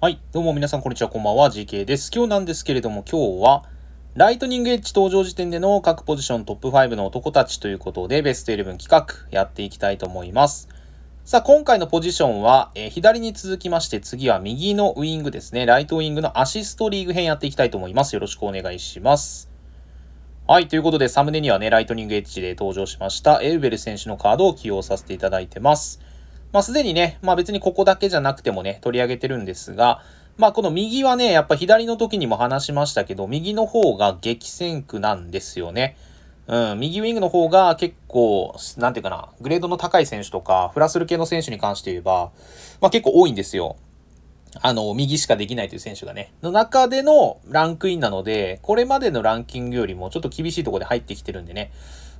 はい。どうも皆さん、こんにちは。こんばんは。GK です。今日なんですけれども、今日は、ライトニングエッジ登場時点での各ポジショントップ5の男たちということで、ベスト11企画やっていきたいと思います。さあ、今回のポジションは、えー、左に続きまして、次は右のウイングですね。ライトウィングのアシストリーグ編やっていきたいと思います。よろしくお願いします。はい。ということで、サムネにはね、ライトニングエッジで登場しました、エウベル選手のカードを起用させていただいてます。まあ、すでにね、まあ別にここだけじゃなくてもね、取り上げてるんですが、まあこの右はね、やっぱ左の時にも話しましたけど、右の方が激戦区なんですよね。うん、右ウィングの方が結構、なんていうかな、グレードの高い選手とか、フラスル系の選手に関して言えば、まあ結構多いんですよ。あの、右しかできないという選手がね、の中でのランクインなので、これまでのランキングよりもちょっと厳しいところで入ってきてるんでね、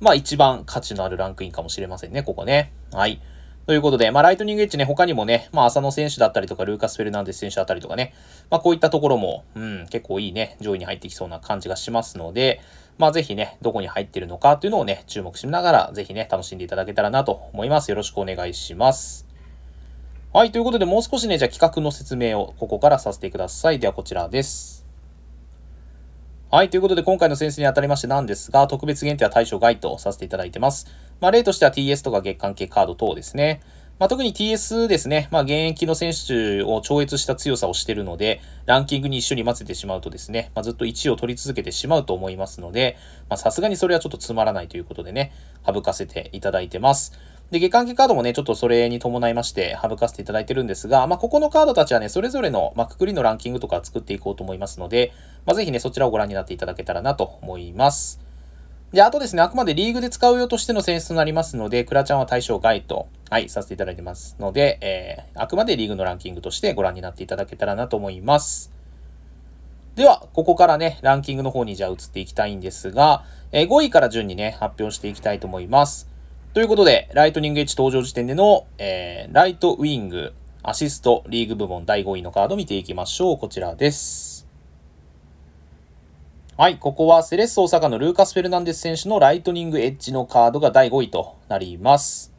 まあ一番価値のあるランクインかもしれませんね、ここね。はい。ということで、まあ、ライトニングエッジね、他にもね、まあ、浅野選手だったりとか、ルーカス・フェルナンデス選手だったりとかね、まあ、こういったところも、うん、結構いいね、上位に入ってきそうな感じがしますので、まあ、ぜひね、どこに入ってるのかというのをね、注目しながら、ぜひね、楽しんでいただけたらなと思います。よろしくお願いします。はい、ということで、もう少しね、じゃあ企画の説明をここからさせてください。では、こちらです。はい。ということで、今回の先生にあたりましてなんですが、特別限定は対象外とさせていただいてます。まあ、例としては TS とか月間系カード等ですね。まあ、特に TS ですね、まあ、現役の選手を超越した強さをしているので、ランキングに一緒に混ぜてしまうとですね、まあ、ずっと1位を取り続けてしまうと思いますので、さすがにそれはちょっとつまらないということでね、省かせていただいてます。で、月間系カードもね、ちょっとそれに伴いまして省かせていただいてるんですが、まあ、ここのカードたちはね、それぞれの、まあ、くくりのランキングとか作っていこうと思いますので、まあ、ぜひね、そちらをご覧になっていただけたらなと思います。で、あとですね、あくまでリーグで使う用としての選出となりますので、クラちゃんは対象外と、はい、させていただいてますので、えー、あくまでリーグのランキングとしてご覧になっていただけたらなと思います。では、ここからね、ランキングの方にじゃあ移っていきたいんですが、えー、5位から順にね、発表していきたいと思います。ということで、ライトニングエッジ登場時点での、えー、ライトウィング、アシスト、リーグ部門第5位のカード見ていきましょう。こちらです。はい、ここはセレッソ大阪のルーカス・フェルナンデス選手のライトニングエッジのカードが第5位となります。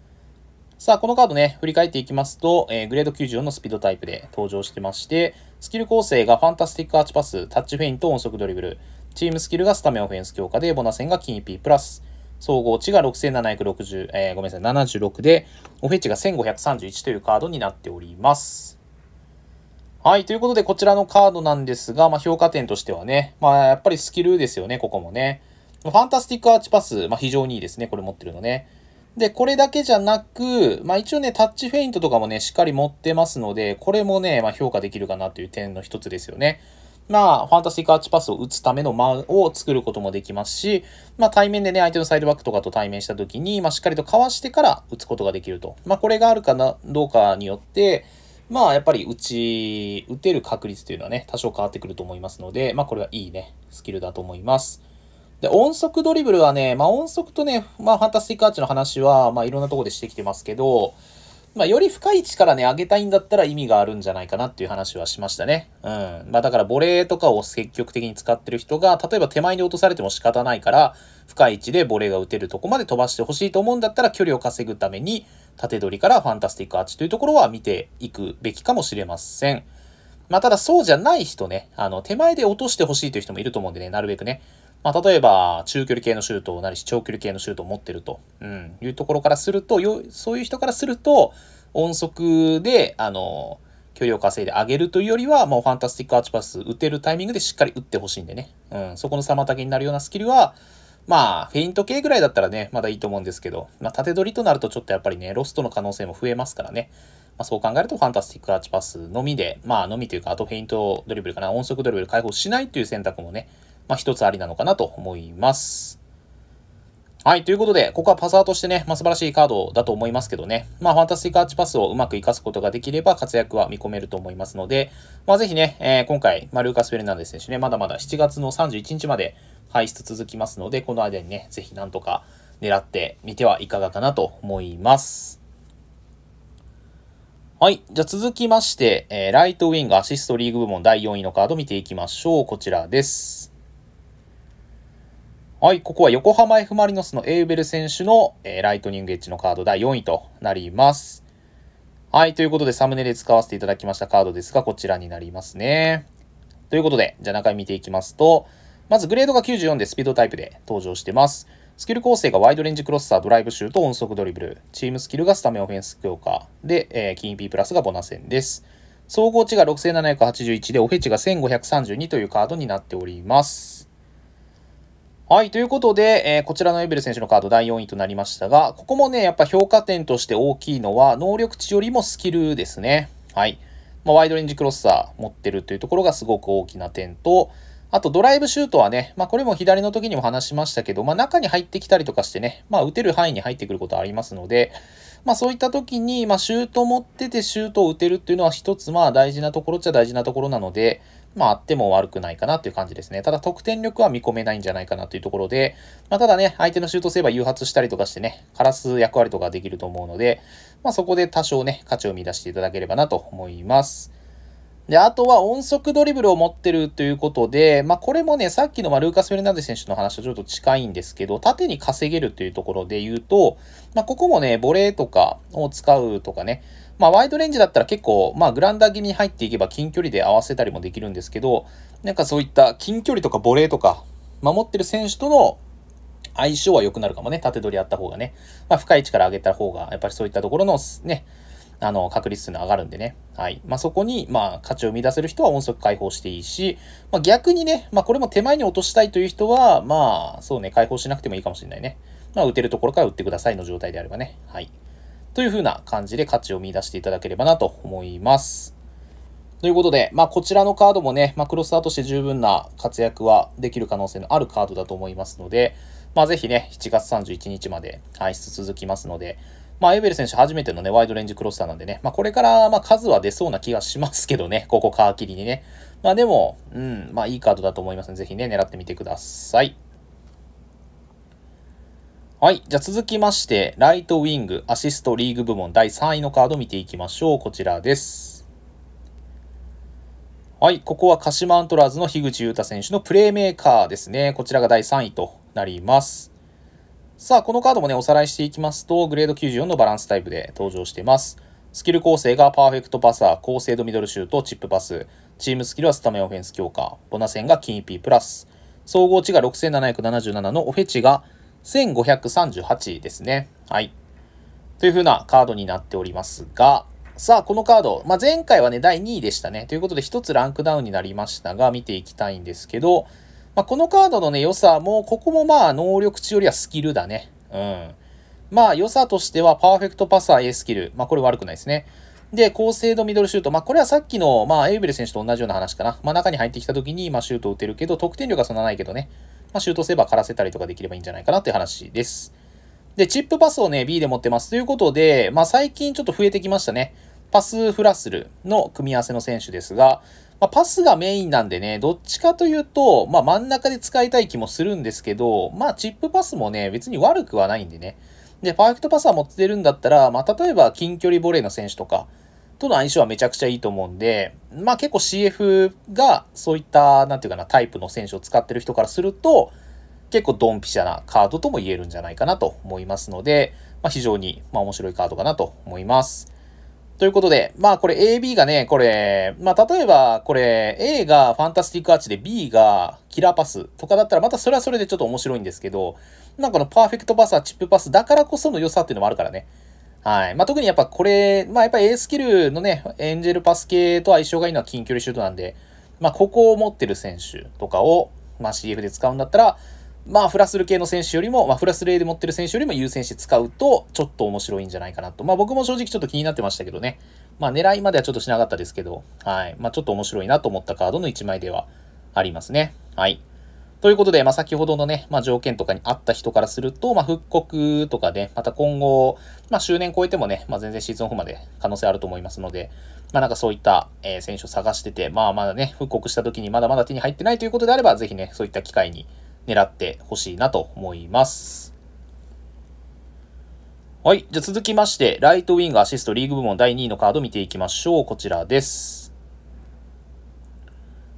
さあ、このカードね、振り返っていきますと、えー、グレード94のスピードタイプで登場してまして、スキル構成がファンタスティックアーチパス、タッチフェイント、音速ドリブル、チームスキルがスタメンオフェンス強化で、ボナセンが金ピープラス、総合値が6760、えー、ごめんなさい、76で、オフェッチが1531というカードになっております。はい。ということで、こちらのカードなんですが、まあ、評価点としてはね、まあ、やっぱりスキルですよね、ここもね。ファンタスティックアーチパス、まあ、非常にいいですね、これ持ってるのね。で、これだけじゃなく、まあ、一応ね、タッチフェイントとかもね、しっかり持ってますので、これもね、まあ、評価できるかなという点の一つですよね。まあ、ファンタスティックアーチパスを打つための間を作ることもできますし、まあ、対面でね、相手のサイドバックとかと対面した時に、まあ、しっかりとかわしてから打つことができると。まあ、これがあるかな、どうかによって、まあやっぱり打ち、打てる確率というのはね、多少変わってくると思いますので、まあこれはいいね、スキルだと思います。で、音速ドリブルはね、まあ音速とね、まあファンタスティックアーチの話は、まあいろんなところでしてきてますけど、まあ、より深い位置からね、上げたいんだったら意味があるんじゃないかなっていう話はしましたね。うん。まあ、だからボレーとかを積極的に使ってる人が、例えば手前に落とされても仕方ないから、深い位置でボレーが打てるとこまで飛ばしてほしいと思うんだったら、距離を稼ぐために、縦取りからファンタスティックアーチというところは見ていくべきかもしれません。まあ、ただそうじゃない人ね、あの、手前で落としてほしいという人もいると思うんでね、なるべくね、まあ、例えば、中距離系のシュートなりし、長距離系のシュートを持ってると、うん、いうところからすると、よそういう人からすると、音速で、あの、距離を稼いで上げるというよりは、もうファンタスティックアーチパス、打てるタイミングでしっかり打ってほしいんでね。うん、そこの妨げになるようなスキルは、まあ、フェイント系ぐらいだったらね、まだいいと思うんですけど、まあ、縦取りとなるとちょっとやっぱりね、ロストの可能性も増えますからね。まあ、そう考えると、ファンタスティックアーチパスのみで、まあ、のみというか、あとフェイントドリブルかな、音速ドリブル解放しないという選択もね、まあ、一つありなのかなと思います。はい。ということで、ここはパサーとしてね、まあ、素晴らしいカードだと思いますけどね。まあ、ファンタスティックアーチパスをうまく活かすことができれば活躍は見込めると思いますので、まあ、ぜひね、えー、今回、まあ、ルーカス・フェルナンデス選手ね、まだまだ7月の31日まで排出続きますので、この間にね、ぜひなんとか狙ってみてはいかがかなと思います。はい。じゃあ続きまして、えー、ライトウィングアシストリーグ部門第4位のカード見ていきましょう。こちらです。はい、ここは横浜 F・ マリノスのエウベル選手の、えー、ライトニングエッジのカード第4位となります。はい、ということでサムネで使わせていただきましたカードですが、こちらになりますね。ということで、じゃあ中身見ていきますと、まずグレードが94でスピードタイプで登場してます。スキル構成がワイドレンジクロッサー、ドライブシュート、音速ドリブル。チームスキルがスタメンオフェンス強化。で、えー、キンープラスがボナセンです。総合値が6781で、オフェチが1532というカードになっております。はい。ということで、えー、こちらのエベル選手のカード第4位となりましたが、ここもね、やっぱ評価点として大きいのは、能力値よりもスキルですね。はい。まあ、ワイドレンジクロスター持ってるというところがすごく大きな点と、あとドライブシュートはね、まあ、これも左の時にも話しましたけど、まあ、中に入ってきたりとかしてね、まあ、打てる範囲に入ってくることありますので、まあ、そういった時に、まあ、シュート持っててシュートを打てるっていうのは一つ、まあ、大事なところっちゃ大事なところなので、まあ、あっても悪くないかなという感じですね。ただ、得点力は見込めないんじゃないかなというところで、まあ、ただね、相手のシュートすれば誘発したりとかしてね、枯らす役割とかできると思うので、まあ、そこで多少ね、価値を見出していただければなと思います。で、あとは音速ドリブルを持ってるということで、まあ、これもね、さっきのまルーカス・フェルナンデ選手の話とちょっと近いんですけど、縦に稼げるというところで言うと、まあ、ここもね、ボレーとかを使うとかね、まあ、ワイドレンジだったら結構、まあ、グランダー気味に入っていけば近距離で合わせたりもできるんですけど、なんかそういった近距離とかボレーとか、守ってる選手との相性は良くなるかもね、縦取りあった方がね、まあ、深い位置から上げた方が、やっぱりそういったところのね、あの、確率の上がるんでね。はい。まあ、そこに、まあ、価値を生み出せる人は音速解放していいし、まあ、逆にね、まあ、これも手前に落としたいという人は、まあ、そうね、解放しなくてもいいかもしれないね。まあ、打てるところから打ってくださいの状態であればね。はい。というふうな感じで価値を見出していただければなと思います。ということで、まあ、こちらのカードもね、まあ、クロスターとして十分な活躍はできる可能性のあるカードだと思いますので、まあ、ぜひね、7月31日まで排出続きますので、まあ、エベル選手初めてのね、ワイドレンジクロスターなんでね、まあ、これから、まあ、数は出そうな気がしますけどね、ここーキリにね。まあ、でも、うん、まあ、いいカードだと思いますので、ぜひね、狙ってみてください。はい。じゃあ続きまして、ライトウィング、アシストリーグ部門第3位のカード見ていきましょう。こちらです。はい。ここは鹿島アントラーズの樋口裕太選手のプレーメーカーですね。こちらが第3位となります。さあ、このカードもね、おさらいしていきますと、グレード94のバランスタイプで登場しています。スキル構成がパーフェクトパサー、高精度ミドルシュート、チップパス。チームスキルはスタメンオフェンス強化。ボナセンが金ピープラス。総合値が6777のオフェチが1538ですね。はい。というふうなカードになっておりますが、さあ、このカード、まあ、前回はね、第2位でしたね。ということで、1つランクダウンになりましたが、見ていきたいんですけど、まあ、このカードのね、良さも、ここもまあ、能力値よりはスキルだね。うん。まあ、良さとしては、パーフェクトパスは A スキル。まあ、これ悪くないですね。で、高精度ミドルシュート。まあ、これはさっきの、まあ、エウベル選手と同じような話かな。まあ、中に入ってきた時に、まあ、シュートを打てるけど、得点力はそんなないけどね。まあ、シュートすれば狩らせたりとかできればいいんじゃないかなっていう話です。で、チップパスをね、B で持ってます。ということで、まあ、最近ちょっと増えてきましたね。パスフラッスルの組み合わせの選手ですが、まあ、パスがメインなんでね、どっちかというと、まあ、真ん中で使いたい気もするんですけど、まあ、チップパスもね、別に悪くはないんでね。で、パーフェクトパスは持ってるんだったら、まあ、例えば近距離ボレーの選手とか、との相性はめちゃくちゃいいと思うんで、まあ結構 CF がそういった、なんていうかな、タイプの選手を使ってる人からすると、結構ドンピシャなカードとも言えるんじゃないかなと思いますので、まあ、非常に、ま面白いカードかなと思います。ということで、まあこれ AB がね、これ、まあ例えばこれ A がファンタスティックアーチで B がキラーパスとかだったらまたそれはそれでちょっと面白いんですけど、なんかこのパーフェクトパスはチップパスだからこその良さっていうのもあるからね。はい。まあ、特にやっぱこれ、まあ、やっぱ A スキルのね、エンジェルパス系と相性がいいのは近距離シュートなんで、まあ、ここを持ってる選手とかを、まあ、CF で使うんだったら、まあ、フラスル系の選手よりも、まあ、フラスル A で持ってる選手よりも優先して使うと、ちょっと面白いんじゃないかなと。まあ、僕も正直ちょっと気になってましたけどね。まあ、狙いまではちょっとしなかったですけど、はい。まあ、ちょっと面白いなと思ったカードの1枚ではありますね。はい。ということで、まあ、先ほどのね、まあ、条件とかに合った人からすると、まあ、復刻とかで、ね、また今後、まあ、周年超えてもね、まあ、全然シーズンオフまで可能性あると思いますので、まあ、なんかそういった、えー、選手を探してて、まあ、まだね、復刻した時にまだまだ手に入ってないということであれば、ぜひね、そういった機会に狙ってほしいなと思います。はい。じゃ続きまして、ライトウィングアシストリーグ部門第2位のカード見ていきましょう。こちらです。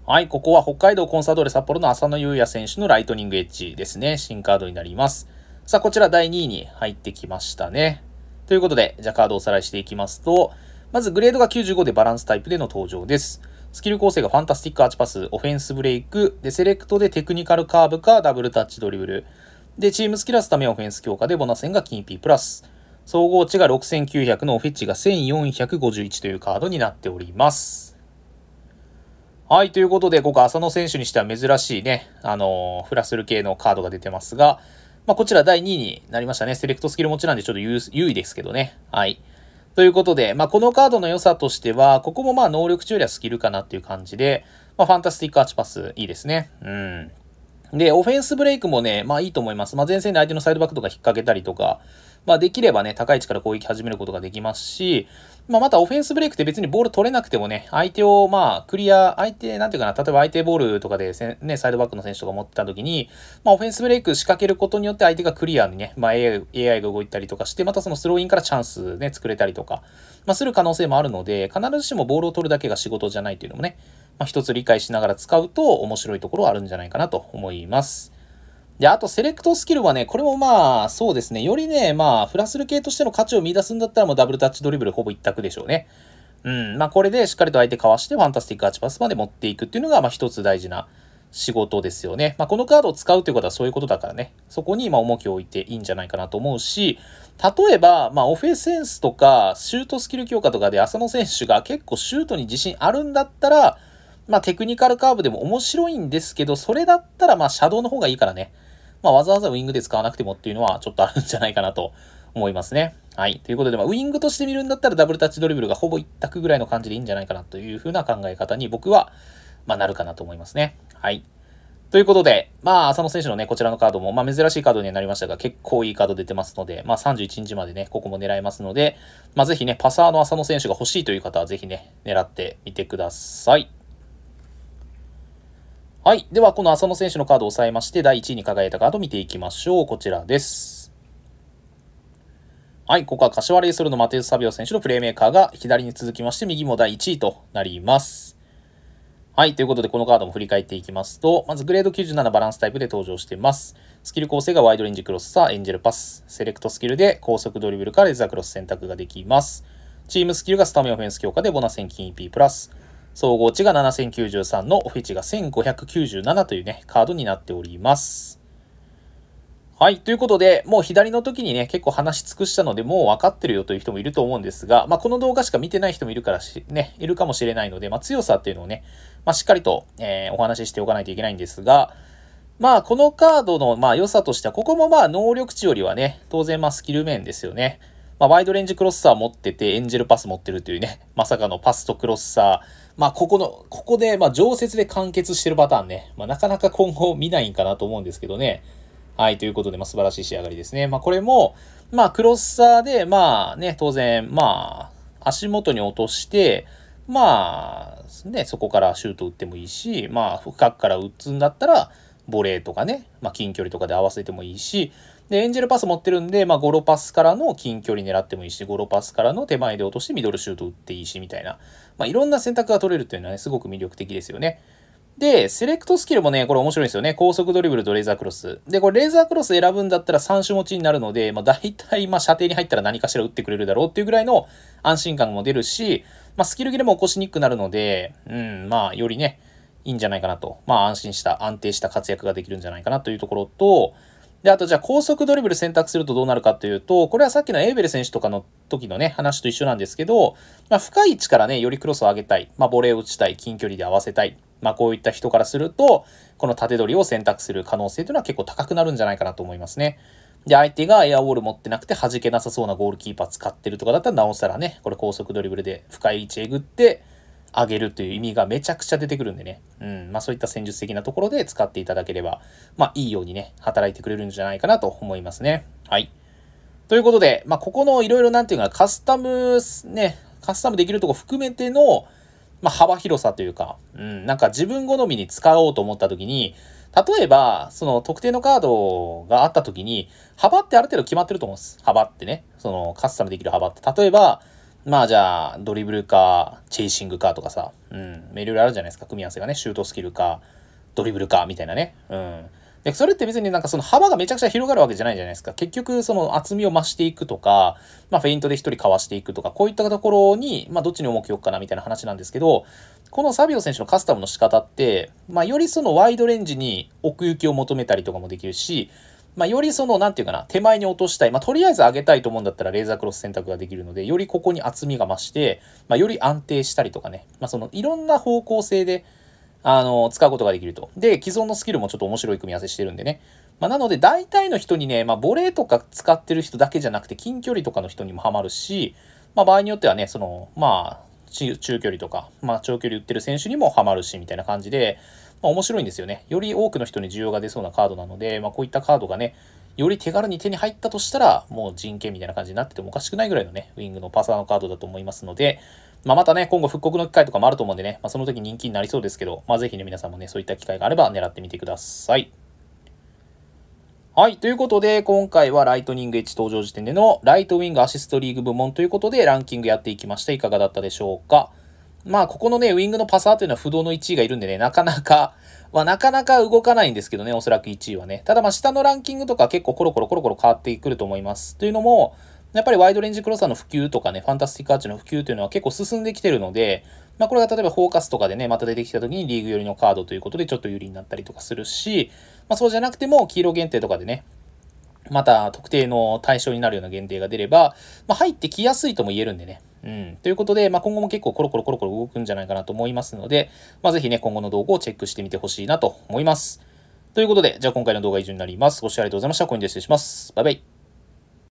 はい、ここは北海道コンサドーレ札幌の浅野優也選手のライトニングエッジですね。新カードになります。さあ、こちら第2位に入ってきましたね。ということで、じゃあカードをおさらいしていきますと、まずグレードが95でバランスタイプでの登場です。スキル構成がファンタスティックアーチパス、オフェンスブレイク、で、セレクトでテクニカルカーブかダブルタッチドリブル。で、チームスキルスためオフェンス強化でボナセンが金 P プラス。総合値が6900のオフェッチが1451というカードになっております。はい、ということで、ここ浅野選手にしては珍しいね、あのー、フラスル系のカードが出てますが、まあ、こちら第2位になりましたね。セレクトスキル持ちなんでちょっと優位ですけどね。はい。ということで、まあ、このカードの良さとしては、ここもまあ能力中よりはスキルかなっていう感じで、まあ、ファンタスティックアーチパスいいですね。うん。で、オフェンスブレイクもね、まあいいと思います。まあ前線で相手のサイドバックとか引っ掛けたりとか、まあできればね、高い位置から攻撃始めることができますし、まあ、またオフェンスブレイクって別にボール取れなくてもね、相手をまあクリア、相手、なんていうかな、例えば相手ボールとかでね、サイドバックの選手とか持ってた時に、まあ、オフェンスブレイク仕掛けることによって相手がクリアにね、まあ AI, AI が動いたりとかして、またそのスローインからチャンスね、作れたりとか、まあ、する可能性もあるので、必ずしもボールを取るだけが仕事じゃないというのもね、まあ、一つ理解しながら使うと面白いところはあるんじゃないかなと思います。で、あと、セレクトスキルはね、これもまあ、そうですね。よりね、まあ、フラスル系としての価値を見出すんだったら、もうダブルタッチドリブルほぼ一択でしょうね。うん。まあ、これでしっかりと相手かわして、ファンタスティックアーチパスまで持っていくっていうのが、まあ、一つ大事な仕事ですよね。まあ、このカードを使うということはそういうことだからね。そこに、ま重きを置いていいんじゃないかなと思うし、例えば、まあ、オフェセンスとか、シュートスキル強化とかで、浅野選手が結構シュートに自信あるんだったら、まあ、テクニカルカーブでも面白いんですけど、それだったら、まあ、シャドウの方がいいからね。まあ、わざわざウィングで使わなくてもっていうのはちょっとあるんじゃないかなと思いますね。はい。ということで、まあ、ウイングとして見るんだったらダブルタッチドリブルがほぼ一択ぐらいの感じでいいんじゃないかなというふうな考え方に僕は、まあ、なるかなと思いますね。はい。ということで、まあ、浅野選手のね、こちらのカードも、まあ、珍しいカードにはなりましたが、結構いいカード出てますので、まあ、31日までね、ここも狙えますので、まあ、ぜひね、パサーの浅野選手が欲しいという方は、ぜひね、狙ってみてください。はい。では、この浅野選手のカードを抑えまして、第1位に輝いたカードを見ていきましょう。こちらです。はい。ここは柏レイソルのマテウス・サビオ選手のプレーメーカーが左に続きまして、右も第1位となります。はい。ということで、このカードも振り返っていきますと、まずグレード97バランスタイプで登場しています。スキル構成がワイドレンジクロスさ、エンジェルパス。セレクトスキルで高速ドリブルからレザークロス選択ができます。チームスキルがスタメンオフェンス強化でボナセン金 EP プラス。総合値が7093のオフィチが1597というね、カードになっております。はい。ということで、もう左の時にね、結構話し尽くしたので、もう分かってるよという人もいると思うんですが、まあ、この動画しか見てない人もいるからし、ね、いるかもしれないので、まあ、強さっていうのをね、まあ、しっかりと、えー、お話ししておかないといけないんですが、まあ、このカードの、まあ、良さとしては、ここもまあ、能力値よりはね、当然、まあ、スキル面ですよね。まあ、ワイドレンジクロッサー持ってて、エンジェルパス持ってるというね、まさかのパスとクロッサー、まあ、ここの、ここで、まあ、常設で完結してるパターンね。まあ、なかなか今後見ないんかなと思うんですけどね。はい、ということで、まあ、素晴らしい仕上がりですね。まあ、これも、まあ、クロスサーで、まあ、ね、当然、まあ、足元に落として、まあ、ね、そこからシュート打ってもいいし、まあ、深くから打つんだったら、ボレーとかね、まあ、近距離とかで合わせてもいいし、で、エンジェルパス持ってるんで、まあ、ゴロパスからの近距離狙ってもいいし、ゴロパスからの手前で落としてミドルシュート打っていいし、みたいな。まあ、いろんな選択が取れるっていうのはね、すごく魅力的ですよね。で、セレクトスキルもね、これ面白いんですよね。高速ドリブルとレーザークロス。で、これレーザークロス選ぶんだったら3種持ちになるので、まあ大体、まあ射程に入ったら何かしら打ってくれるだろうっていうぐらいの安心感も出るし、まあスキル切れも起こしにくくなるので、うん、まあよりね、いいんじゃないかなと。まあ安心した、安定した活躍ができるんじゃないかなというところと、で、あとじゃあ高速ドリブル選択するとどうなるかというと、これはさっきのエーベル選手とかの時のね、話と一緒なんですけど、まあ、深い位置からね、よりクロスを上げたい、まあ、ボレーを打ちたい、近距離で合わせたい、まあ、こういった人からすると、この縦取りを選択する可能性というのは結構高くなるんじゃないかなと思いますね。で、相手がエアウォール持ってなくて弾けなさそうなゴールキーパー使ってるとかだったら、なおさらね、これ高速ドリブルで深い位置えぐって、上げるという意味がめちゃくちゃ出てくるんでね、うんまあ、そういった戦術的なところで使っていただければ、まあ、いいようにね、働いてくれるんじゃないかなと思いますね。はい。ということで、まあ、ここのいろいろなんていうか、カスタム、ね、カスタムできるとこ含めての、まあ、幅広さというか、うん、なんか自分好みに使おうと思った時に、例えば、その特定のカードがあった時に、幅ってある程度決まってると思うんです。幅ってね。そのカスタムできる幅って。例えば、まあじゃあ、ドリブルか、チェイシングかとかさ、うん、いろいろあるじゃないですか、組み合わせがね、シュートスキルか、ドリブルか、みたいなね、うん。で、それって別になんかその幅がめちゃくちゃ広がるわけじゃないじゃないですか。結局、その厚みを増していくとか、まあフェイントで一人かわしていくとか、こういったところに、まあどっちに重きを置くかなみたいな話なんですけど、このサビオ選手のカスタムの仕方って、まあよりそのワイドレンジに奥行きを求めたりとかもできるし、まあ、よりその、なんていうかな、手前に落としたい。まあ、とりあえず上げたいと思うんだったら、レーザークロス選択ができるので、よりここに厚みが増して、まあ、より安定したりとかね。まあ、その、いろんな方向性で、あの、使うことができると。で、既存のスキルもちょっと面白い組み合わせしてるんでね。まあ、なので、大体の人にね、まあ、ボレーとか使ってる人だけじゃなくて、近距離とかの人にもハマるし、まあ、場合によってはね、その、まあ、中距離とか、まあ、長距離打ってる選手にもハマるし、みたいな感じで、まあ、面白いんですよね。より多くの人に需要が出そうなカードなので、まあ、こういったカードがね、より手軽に手に入ったとしたら、もう人権みたいな感じになっててもおかしくないぐらいのね、ウィングのパサーのカードだと思いますので、まあ、またね、今後復刻の機会とかもあると思うんでね、まあ、その時人気になりそうですけど、まあ、ぜひね、皆さんもね、そういった機会があれば狙ってみてください。はい。ということで、今回はライトニングエッジ登場時点でのライトウィングアシストリーグ部門ということでランキングやっていきました。いかがだったでしょうかまあ、ここのね、ウィングのパサーというのは不動の1位がいるんでね、なかなか、まあ、なかなか動かないんですけどね、おそらく1位はね。ただ、まあ、下のランキングとか結構コロコロコロコロ変わってくると思います。というのも、やっぱりワイドレンジクロサの普及とかね、ファンタスティックアーチの普及というのは結構進んできてるので、まあ、これが例えばフォーカスとかでね、また出てきた時にリーグ寄りのカードということでちょっと有利になったりとかするし、まあ、そうじゃなくても黄色限定とかでね、また特定の対象になるような限定が出れば、まあ、入ってきやすいとも言えるんでね。うん。ということで、まあ、今後も結構コロコロコロコロ動くんじゃないかなと思いますので、まあ、ぜひね、今後の動画をチェックしてみてほしいなと思います。ということで、じゃあ今回の動画は以上になります。ご視聴ありがとうございました。コインで失礼します。バイバイ。